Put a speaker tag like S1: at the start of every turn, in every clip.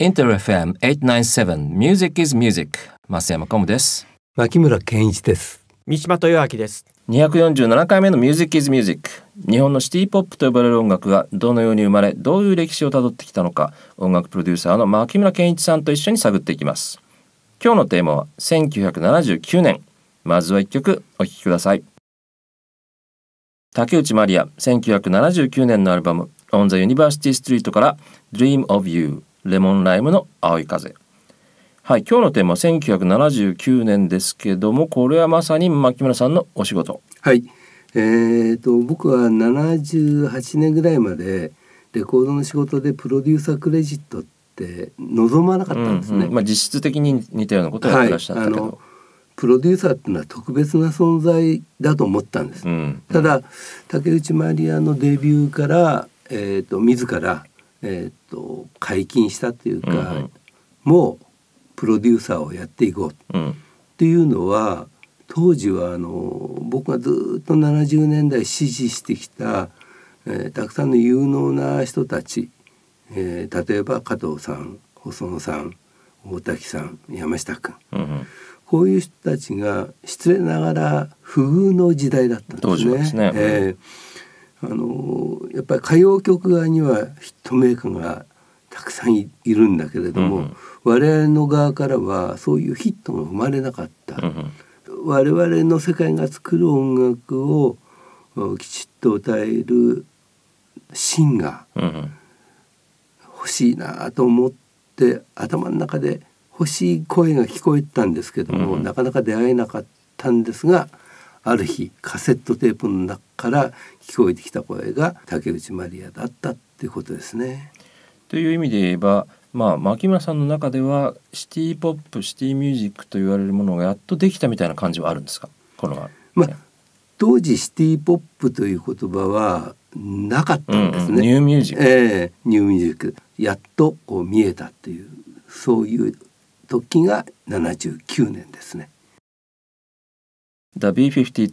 S1: インター FM897 ージックイズミュージック増山コムです牧村健一です三島豊明です247回目のミュージックイズミュージック日本のシティポップと呼ばれる音楽がどのように生まれどういう歴史をたどってきたのか音楽プロデューサーの牧村健一さんと一緒に探っていきます今日のテーマは1979年まずは一曲お聴きください竹内まりや1979年のアルバム On the University Street から Dream of You レモンライムの青い風はい今日のテーマは1979年ですけどもこれはまさに牧村さんのお仕事はい
S2: えーと、僕は78年ぐらいまでレコードの仕事でプロデューサークレジットって望まなかったんですね、うんうん、まあ、実質的に似たようなことをやってらっしゃったけど、はいプロデューサーっていうのは特別な存在だと思ったんです、うんうん、ただ竹内まりやのデビューから、えーと自らえー、と解禁したというか、うんもうプロデューサーをやっていこう、というのは当時はあの僕がずっと70年代支持してきた、えー、たくさんの有能な人たち、えー、例えば加藤さん細野さん大滝さん山下君、うん、こういう人たちが失礼ながら不遇の時代だったんですね。すねえーあのやっぱり歌謡曲側にはヒットメーカーがたくさんいるんだけれども、うん、我々の側からはそういうヒットが生まれなかった、うん、我々の世界が作る音楽をきちっと歌えるシンガー欲しいなと思って頭の中で欲しい声が聞こえたんですけども、うん、なかなか出会えなかったんですがある日カセットテープの中から聞こえてきた声が竹内まりやだったっていうことですね。
S1: という意味で言えば、まあ、牧村さんの中ではシティ・ポップシティ・ミュージックと言われるものがやっとできたみたいな感じはあるんですかこの、ね、
S2: まあ、当時シティ・ポップという言葉はなかったんですね。うんうん、ニューミュージック、えー、ニューミュージックやっとこう見えたっていうそういう時が79年ですね。
S1: The B52s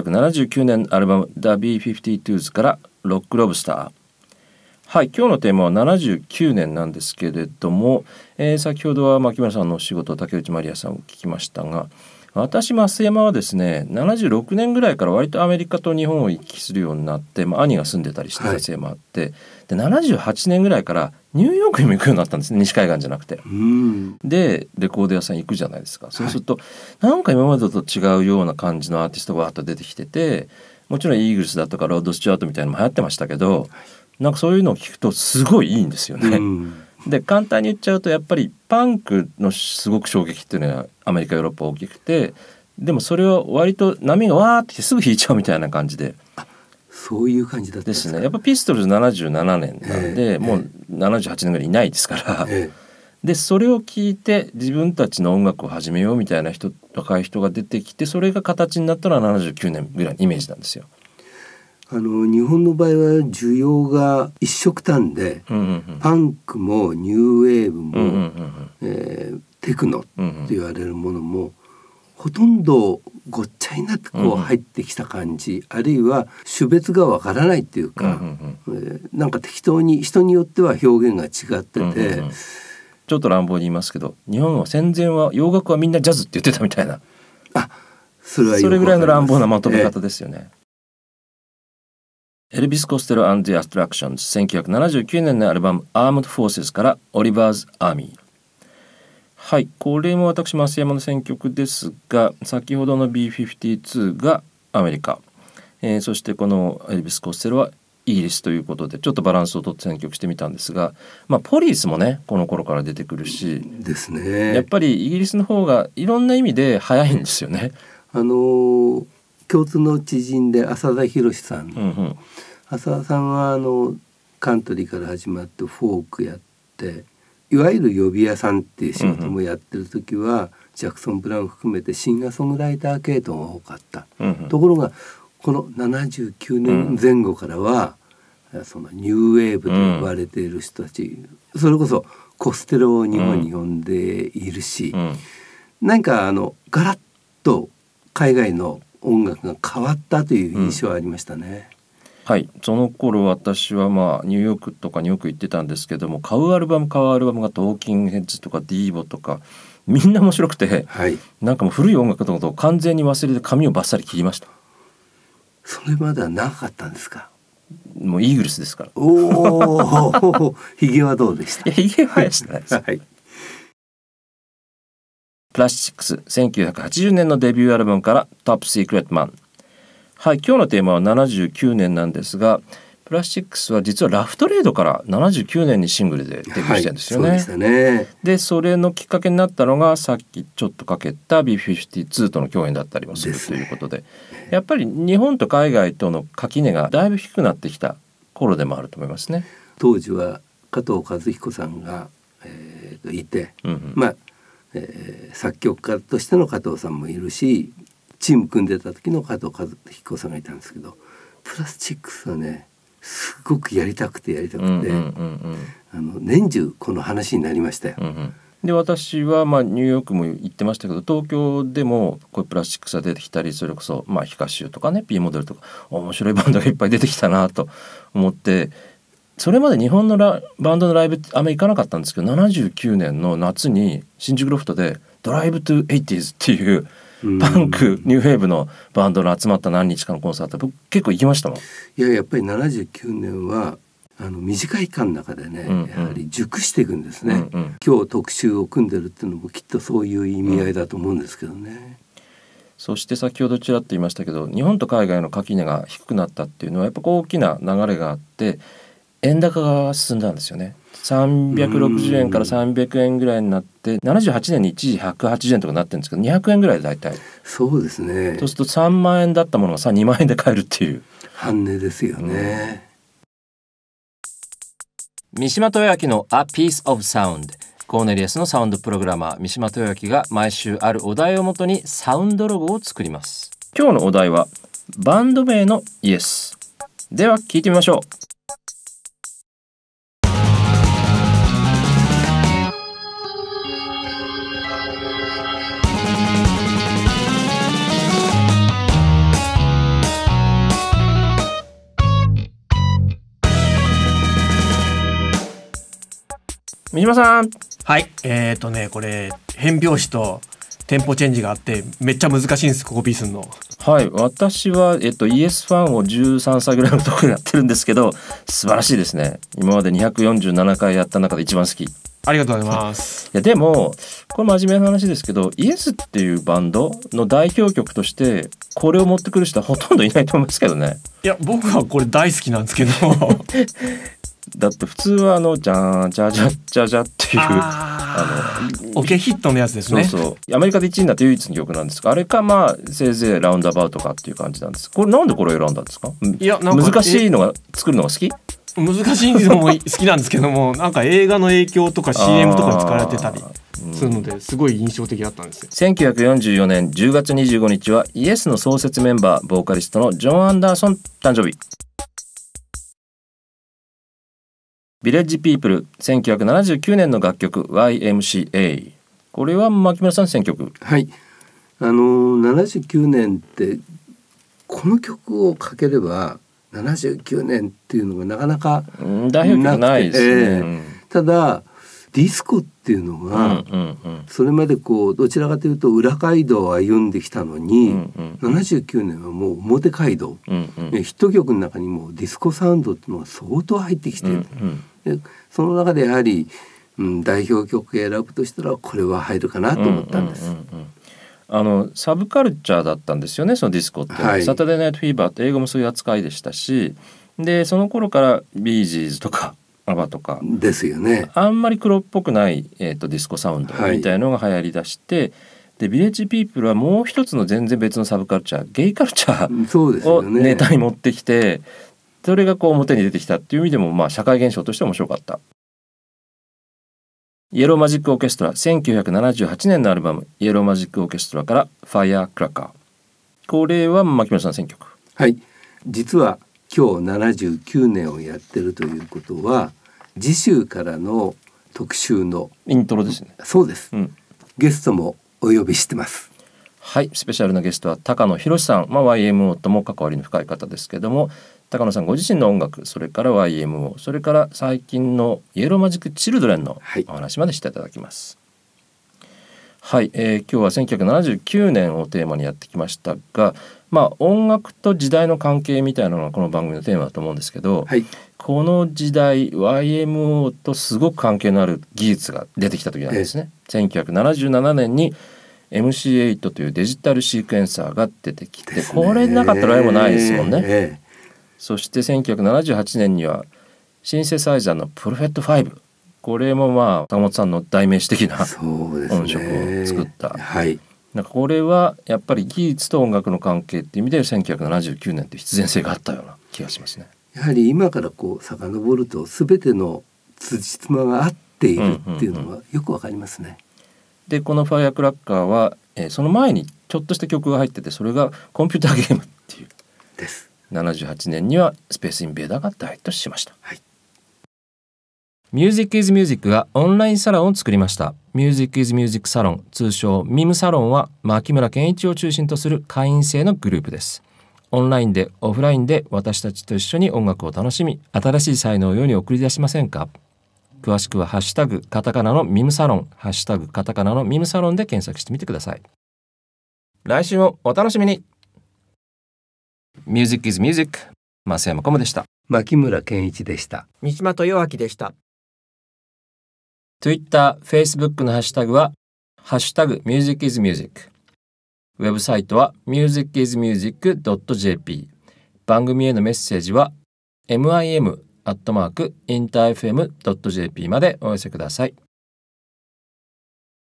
S1: 1979年アルバム The B52s からロックロブスターはい今日のテーマは79年なんですけれども、えー、先ほどは牧村さんのお仕事竹内まりやさんを聞きましたが私増山はですね76年ぐらいから割とアメリカと日本を行き来するようになって、まあ、兄が住んでたりして増もあって、はい、で78年ぐらいからニューヨークにも行くようになったんです西海岸じゃなくて。でレコード屋さん行くじゃないですかそうすると、はい、なんか今までと違うような感じのアーティストがわっと出てきててもちろんイーグルスだとかロード・スチュアートみたいなのも流行ってましたけど、なんかそういうのを聞くとすごいいいんですよね。で簡単に言っちゃうとやっぱりパンクのすごく衝撃っていうのはアメリカヨーロッパ大きくてでもそれは割と波がわーってすぐ引いちゃうみたいな感じで。
S2: そういう感じだ
S1: ったですねやっぱピストルズ77年なんで、えー、もう78年ぐらいいないですから、えー、でそれを聞いて自分たちの音楽を始めようみたいな人若い人が出てきてそれが形になったのは79年ぐらいのイメージなんで
S2: すよ。あの日本の場合は需要が一色単で、パンクもニューウェーブも、えー、テクノって言われるものも、うんうんうんほとんどごっちゃになってこう入ってきた感じ、うん、あるいは種別がわからないっていうか、うんうんうん、えー、なんか適当に人によっては表現が違ってて、うんうんう
S1: ん、ちょっと乱暴に言いますけど
S2: 日本は戦前は洋楽
S1: はみんなジャズって言ってたみたいなあそれはそれぐらいの乱暴なまとめ方ですよね。えーエルビス・コステロ・アンディ・アストラクションズ1979年のアルバム「アーム e フォー r c e から「オリバーズ・アーミー」はい、これも私増山の選曲ですが先ほどの B52 がアメリカ、えー、そしてこのエルビス・コステロはイギリスということでちょっとバランスをとって選曲してみたんですが、まあ、ポリスもねこの頃から出てくるしですねやっぱりイギリスの方
S2: がいろんな意味で早いんですよね。あのー、共通の知人で浅田博さん、うんうん、浅田さんはあのカントリーから始まってフォークやっていわゆる予備屋さんっていう仕事もやってる時は、うんうん、ジャクソン・ブラウン含めてシンガーソングライター系統が多かった、うんうん、ところがこの79年前後からは、うん、そのニューウェーブと呼ばれている人たち、うん、それこそコステロを日本に呼んでいるし、うん、なんかあのガラッと海外の音楽が変わったという印象はありましたね。はいその頃私はまあニューヨークとかによく行ってた
S1: んですけども買うアルバム買うアルバムがトーキンヘッズとかディーボとかみんな面白くて、はい、なんかもう古い音楽のことを完全に忘れて髪をバッサリ切りました
S2: それまではなかったんですかもうイーグルスですからおおひげはどうでしたひげはやしてないです、はいプ
S1: ラスチックス1980年のデビューアルバムから「トップシークレットマン」はい今日のテーマは79年なんですがプラスチックスは実はラフトレードから79年にシングルでデビューしてるんですよね。はい、そで、ね、それのきっかけになったのがさっきちょっとかけた B52 との共演だったりもするということで、ね、やっぱり日本と海外との垣根がだいぶ低くなってきた頃でもあると思いますね。当時は
S2: 加藤和彦さんが、えー、いて、うんうん、まあ、えー、作曲家としての加藤さんもいるしチーム組んでた時の加藤和彦さんがいたんですけどプラスチックスはねすごくやりたくてやりたくて、あの年中この話になりましたよ。うんうん
S1: で私はまあニューヨークも行ってましたけど東京でもこういうプラスチックさ出てきたりそれこそまあヒカシュとかね P モデルとか面白いバンドがいっぱい出てきたなと思ってそれまで日本のラバンドのライブあんまり行かなかったんですけど79年の夏に新宿ロフトで「ドライブ・トゥ・エイティーズ」っていうパンクニューウェーブのバンドの集まった何日かのコンサート僕結構行きましたもん。い
S2: ややっぱり79年はあの短い間の中でね、うんうん、やはり熟していくんですね、うんうん、今日特集を組んでるっていうのもきっとそういう意味合いだと思うんですけどね、うん、
S1: そして先ほどちらっと言いましたけど日本と海外の垣根が低くなったっていうのはやっぱ大きな流れがあって円高が進んだんですよね。360円から300円ぐらいになって78年に一時180円とかなってるんですけど200円ぐらいで大体そうですねそうすると3万円だったものがさ2万円で買えるっ
S2: ていう半値ですよね、
S1: うん、三島豊明の「A Piece of Sound」コーネリアスのサウンドプログラマー三島豊明が毎週あるお題をもとにサウンドロゴを作ります今日のお題はバンド名のイエスでは聞いてみましょう三島さんはいえっ、ー、とねこれ変拍子とテンポチェンジがあってめっちゃ難しいんですコこピーすんのはい私は、えっと、イエスファンを13歳ぐらいのところやってるんですけど素晴らしいですね今まで247回やった中で一番好きありがとうございます。いやでもこれ真面目な話ですけどイエスっていうバンドの代表曲としてこれを持ってくる人はほとんどいないと思いますけどね。いや僕はこれ大好きなんですけど だて普通はあのじゃんじゃじゃじゃじゃっていうあのオケヒットのやつですねそうそうアメリカで1位になって唯一の曲なんですがあれかまあせいぜいラウンドアバウトかっていう感じなんですこれなんでこれを選んだんですかいや難しいのが作るのが好き難しいのも好きなんですけどもなんか映画の影響とか CM とかに使われてたりするのですごい印象的だったんですよ、うん、1944年10月25日はイエスの創設メンバーボーカリストのジョン・アンダーソン誕生日ビレッジピープル1979年の楽曲 YMCA これは牧村さん選曲
S2: はいあの79年ってこの曲をかければ79年っていうのがなかなか代表曲ないですね、えー、ただディスコっていうのが、それまでこうどちらかというと裏街道を歩んできたのに、うんう79年はもう表街道、ヒット曲の中にもディスコサウンドっていうのが相当入ってきてでその中でやはり、代表曲選ぶとしたらこれは入るかなと思ったんです。
S1: あのサブカルチャーだったんですよねそのディスコって、はい、サタデーナイトフィーバーって英語もそういう扱いでしたしでその頃からビージーズとかアバとかですよねあんまり黒っぽくない、えーと、ディスコサウンドみたいのが流行りだして、はい、でビレッジピープルはもう一つの全然別のサブカルチャーゲイカルチャーをネタに持ってきてそ、ね、れがこう表に出てきたっていう意味でも、まあ、社会現象として面白かった。イエローマジックオーケストラ1978年のアルバム「イエローマジックオーケストラ」から「ファイアークラッカー」これは牧村さん選曲はい
S2: 実は今日79年をやってるということは次週からの特集のイントロですねそうです、うん、ゲストもお呼
S1: びしてますはいスペシャルなゲストは高野博さん、まあ、YMO とも関わりの深い方ですけども高野さんご自身の音楽それから YMO それから最近のイエローマジック・チルドレンのお話までしていただきます。はいはい、えー、今日は1979年をテーマにやってきましたが、まあ、音楽と時代の関係みたいなのがこの番組のテーマだと思うんですけど、はい、この時代 YMO とすごく関係のある技術が出てきた時なんですね。えー、1977年に MC8 というデジタルシークエンサーが出てきて、これなかったらあれもないですもんね。えー、そして1978年にはシンセサイザーのプロフェット5。これもまあ坂本さんの代名詞的な音色を作った。ね、はいなんかこれはやっぱり技術と音楽の関係っていう意味で1979年って必然性があったような
S2: 気がしますね。やはり今からこう遡ると全ての辻褄が合っているっていうのはよくわかりますね。うんうんうん、
S1: でこの「ファイアクラッカーは」は、えー、その前にちょっとした曲が入っててそれがコンピューターゲームっていう。です。78年には「スペースインベーダー」が大ヒットしました。はい Music is Music がオンラインサロンを作りました。Music is Music サロン、通称 MIM サロンは、牧村健一を中心とする会員制のグループです。オンラインでオフラインで私たちと一緒に音楽を楽しみ、新しい才能を世に送り出しませんか詳しくはハッシュタグカタカナのミムサロン、ハッシュタグカタカナのミムサロンで検索してみてください。来週もお楽しみに !Music is Music 増山コムでした。牧村健一でした。三島豊明でした。Twitter、Facebook のハッシュタグは、ハッシュタグ musicismusic。ウェブサイトは musicismusic.jp。番組へのメッセージは、mim.interfm.jp までお寄せください。